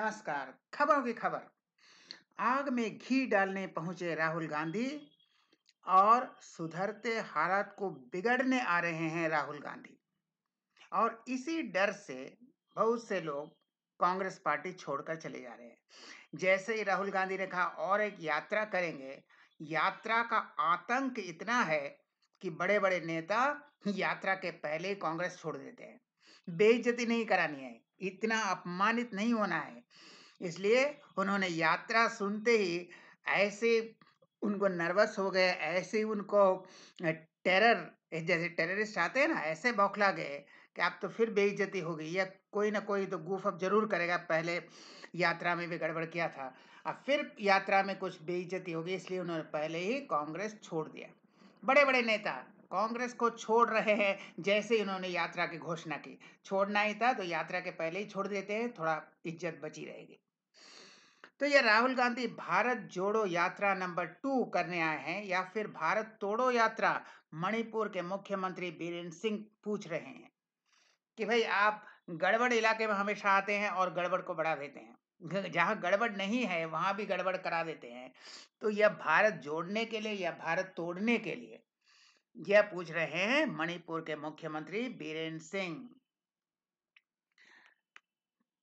नमस्कार खबरों की खबर आग में घी डालने पहुंचे राहुल गांधी और सुधरते हालात को बिगड़ने आ रहे हैं राहुल गांधी और इसी डर से बहुत से लोग कांग्रेस पार्टी छोड़कर चले जा रहे हैं जैसे ही राहुल गांधी ने कहा और एक यात्रा करेंगे यात्रा का आतंक इतना है कि बड़े बड़े नेता यात्रा के पहले कांग्रेस छोड़ देते हैं बेइज्जती नहीं करानी है इतना अपमानित नहीं होना है इसलिए उन्होंने यात्रा सुनते ही ऐसे उनको नर्वस हो गए ऐसे ही उनको टेरर जैसे टेररिस्ट आते हैं ना ऐसे बौखला गए कि आप तो फिर बेइज्जती हो गई या कोई ना कोई तो गुफ अब जरूर करेगा पहले यात्रा में भी गड़बड़ किया था अब फिर यात्रा में कुछ बेइज्जती होगी इसलिए उन्होंने पहले ही कांग्रेस छोड़ दिया बड़े बड़े नेता कांग्रेस को छोड़ रहे हैं जैसे इन्होंने यात्रा की घोषणा की छोड़ना ही था तो यात्रा के पहले ही छोड़ देते हैं थोड़ा इज्जत बची रहेगी तो ये राहुल गांधी भारत जोड़ो यात्रा नंबर टू करने आए हैं या फिर भारत तोड़ो यात्रा मणिपुर के मुख्यमंत्री बीरेन्द्र सिंह पूछ रहे हैं कि भाई आप गड़बड़ इलाके में हमेशा आते हैं और गड़बड़ को बढ़ा देते हैं जहाँ गड़बड़ नहीं है वहाँ भी गड़बड़ करा देते हैं तो यह भारत जोड़ने के लिए या भारत तोड़ने के लिए यह पूछ रहे हैं मणिपुर के मुख्यमंत्री बीरेन सिंह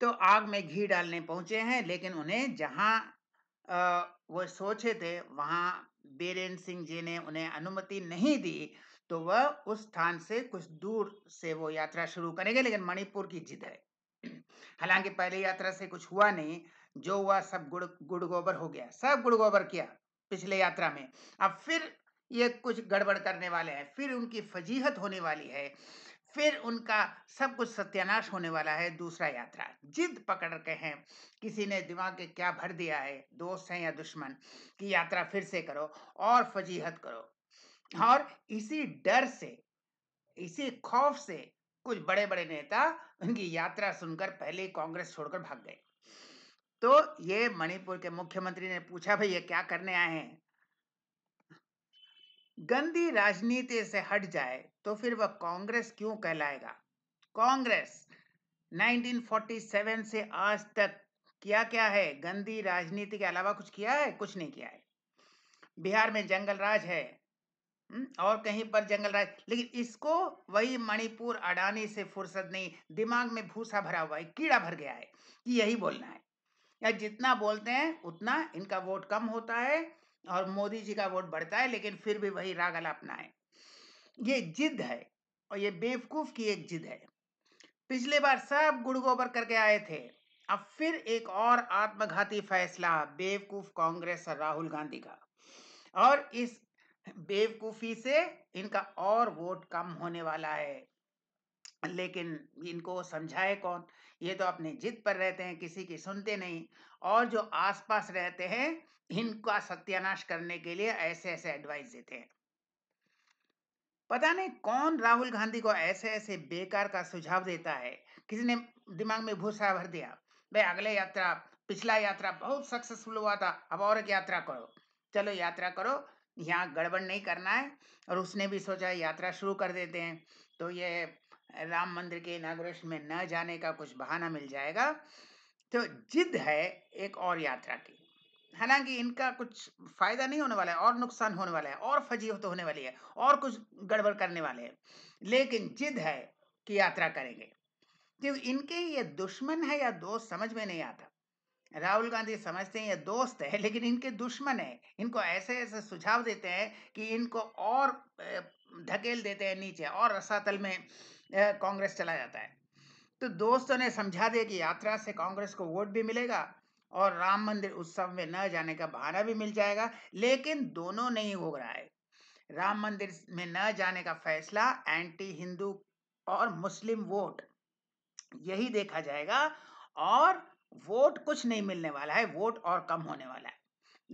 तो आग में घी डालने पहुंचे हैं लेकिन उन्हें जहां वो सोचे थे वहां बीरेन सिंह जी ने उन्हें अनुमति नहीं दी तो वह उस स्थान से कुछ दूर से वो यात्रा शुरू करेंगे लेकिन मणिपुर की जिद है हालांकि पहले यात्रा से कुछ हुआ नहीं जो हुआ सब गुड़ गुड़ गोबर हो गया सब गुड़ गोबर किया पिछले यात्रा में अब फिर ये कुछ गड़बड़ करने वाले हैं फिर उनकी फजीहत होने वाली है फिर उनका सब कुछ सत्यानाश होने वाला है दूसरा यात्रा जिद पकड़ के हैं किसी ने दिमाग के क्या भर दिया है दोस्त हैं या दुश्मन की यात्रा फिर से करो और फजीहत करो और इसी डर से इसी खौफ से कुछ बड़े बड़े नेता उनकी यात्रा सुनकर पहले कांग्रेस छोड़कर भाग गए तो ये मणिपुर के मुख्यमंत्री ने पूछा भाई ये क्या करने आए हैं गंदी राजनीति से हट जाए तो फिर वह कांग्रेस क्यों कहलाएगा कांग्रेस 1947 से आज तक किया क्या है गंदी राजनीति के अलावा कुछ किया है कुछ नहीं किया है बिहार में जंगल राज है हम्म, और कहीं पर जंगल राज लेकिन इसको वही मणिपुर अडानी से फुर्सत नहीं दिमाग में भूसा भरा हुआ है कीड़ा भर गया है कि यही बोलना है या जितना बोलते हैं उतना इनका वोट कम होता है और मोदी जी का वोट बढ़ता है लेकिन फिर भी वही रागल अपना है ये जिद है और ये बेवकूफ की एक जिद है पिछले बार सब गुड़ गोबर करके आए थे अब फिर एक और आत्मघाती फैसला बेवकूफ कांग्रेस और राहुल गांधी का और इस बेवकूफी से इनका और वोट कम होने वाला है लेकिन इनको समझाए कौन ये तो अपनी जिद पर रहते हैं किसी की सुनते नहीं और जो आसपास रहते हैं इनका सत्यानाश करने के लिए ऐसे ऐसे एडवाइस देते हैं पता नहीं कौन राहुल गांधी को ऐसे ऐसे बेकार का सुझाव देता है किसी ने दिमाग में भूसा भर दिया भाई अगले यात्रा पिछला यात्रा बहुत सक्सेसफुल हुआ था अब और एक यात्रा करो चलो यात्रा करो यहाँ गड़बड़ नहीं करना है और उसने भी सोचा यात्रा शुरू कर देते हैं तो ये राम मंदिर के इनाग्रेशन में न जाने का कुछ बहाना मिल जाएगा तो जिद है एक और यात्रा की हालांकि इनका कुछ फायदा नहीं होने वाला है और नुकसान होने वाला है और फजीहत तो होने वाली है और कुछ गड़बड़ करने वाले हैं लेकिन जिद है कि यात्रा करेंगे क्योंकि इनके ये दुश्मन है या दोस्त समझ में नहीं आता राहुल गांधी समझते हैं ये दोस्त है लेकिन इनके दुश्मन है इनको ऐसे ऐसे सुझाव देते हैं कि इनको और धकेल देते हैं नीचे और रसातल में कांग्रेस चला जाता है तो दोस्तों ने समझा दिया कि यात्रा से कांग्रेस को वोट भी मिलेगा और राम मंदिर उत्सव में न जाने का बहाना भी मिल जाएगा लेकिन दोनों नहीं हो रहा है राम मंदिर में न जाने का फैसला एंटी हिंदू और मुस्लिम वोट यही देखा जाएगा और वोट कुछ नहीं मिलने वाला है वोट और कम होने वाला है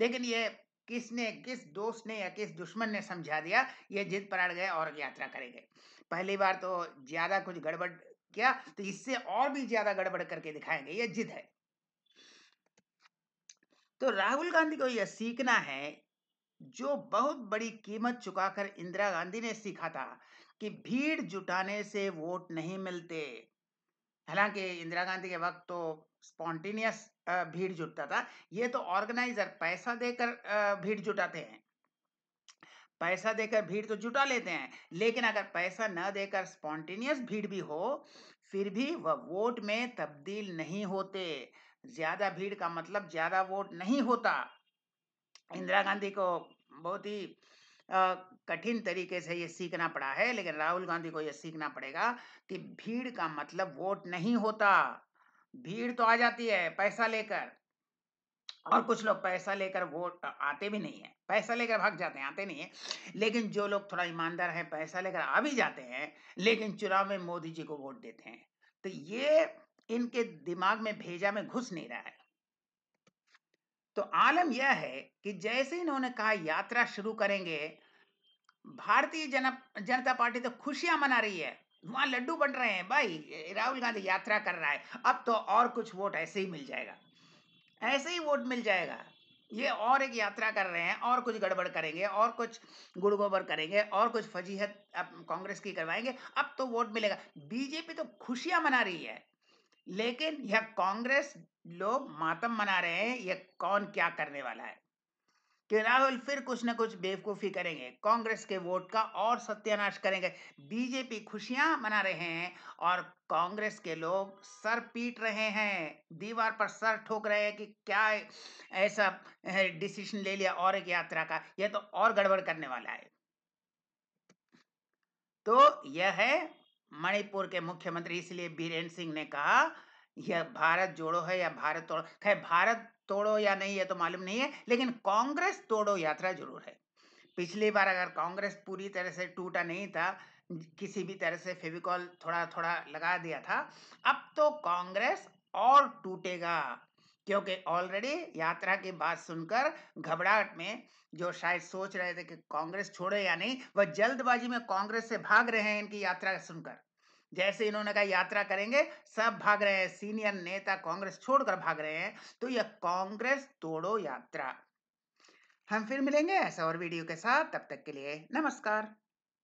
लेकिन ये किसने किस दोस्त ने या किस दुश्मन ने समझा दिया ये जिद पराड़ गए और यात्रा करेंगे पहली बार तो ज्यादा कुछ गड़बड़ किया तो इससे और भी ज्यादा गड़बड़ करके दिखाएंगे ये जिद है तो राहुल गांधी को यह सीखना है जो बहुत बड़ी कीमत चुकाकर इंदिरा गांधी ने सीखा था कि भीड़ जुटाने से वोट नहीं मिलते हालांकि इंदिरा गांधी के वक्त तो स्पॉन्टेनियस भीड़ जुटता था ये तो ऑर्गेनाइजर पैसा देकर भीड़ जुटाते हैं पैसा देकर भीड़ तो जुटा लेते हैं लेकिन अगर पैसा न देकर स्पॉन्टेनियस भीड़ भी हो फिर भी वह वोट में तब्दील नहीं होते ज्यादा भीड़ का मतलब ज्यादा वोट नहीं होता इंदिरा गांधी को बहुत ही कठिन तरीके से ये सीखना पड़ा है लेकिन राहुल गांधी को ये सीखना पड़ेगा कि भीड़ का मतलब वोट नहीं होता भीड़ तो आ जाती है पैसा लेकर और कुछ लोग पैसा लेकर वोट आते भी नहीं है पैसा लेकर भाग जाते हैं आते नहीं है लेकिन जो लोग थोड़ा ईमानदार हैं पैसा लेकर आ भी जाते हैं लेकिन चुनाव में मोदी जी को वोट देते हैं तो ये इनके दिमाग में भेजा में घुस नहीं रहा है तो आलम यह है कि जैसे इन्होंने कहा यात्रा शुरू करेंगे भारतीय जन जनता पार्टी तो खुशियां मना रही है वहां लड्डू बन रहे हैं भाई राहुल गांधी यात्रा कर रहा है अब तो और कुछ वोट ऐसे ही मिल जाएगा ऐसे ही वोट मिल जाएगा ये और एक यात्रा कर रहे हैं और कुछ गड़बड़ करेंगे और कुछ गुड़ गोबर करेंगे और कुछ फजीहत अब कांग्रेस की करवाएंगे अब तो वोट मिलेगा बीजेपी तो खुशियां मना रही है लेकिन यह कांग्रेस लोग मातम मना रहे हैं यह कौन क्या करने वाला है कि राहुल फिर कुछ ना कुछ बेवकूफ़ी करेंगे कांग्रेस के वोट का और सत्यानाश करेंगे बीजेपी खुशियां मना रहे हैं और कांग्रेस के लोग सर पीट रहे हैं दीवार पर सर ठोक रहे हैं कि क्या ऐसा डिसीजन ले लिया और एक यात्रा का यह तो और गड़बड़ करने वाला है तो यह है मणिपुर के मुख्यमंत्री इसलिए बीरेन्द्र सिंह ने कहा यह भारत जोड़ो है या भारत तोड़ो खैर भारत तोड़ो या नहीं है तो मालूम नहीं है लेकिन कांग्रेस तोड़ो यात्रा जरूर है पिछली बार अगर कांग्रेस पूरी तरह से टूटा नहीं था किसी भी तरह से फेविकॉल थोड़ा थोड़ा लगा दिया था अब तो कांग्रेस और टूटेगा क्योंकि ऑलरेडी यात्रा की बात सुनकर घबराहट में जो शायद सोच रहे थे कि कांग्रेस छोड़े या नहीं वह जल्दबाजी में कांग्रेस से भाग रहे हैं इनकी यात्रा सुनकर जैसे इन्होंने कहा यात्रा करेंगे सब भाग रहे हैं सीनियर नेता कांग्रेस छोड़कर भाग रहे हैं तो यह कांग्रेस तोड़ो यात्रा हम फिर मिलेंगे ऐसा और वीडियो के साथ तब तक के लिए नमस्कार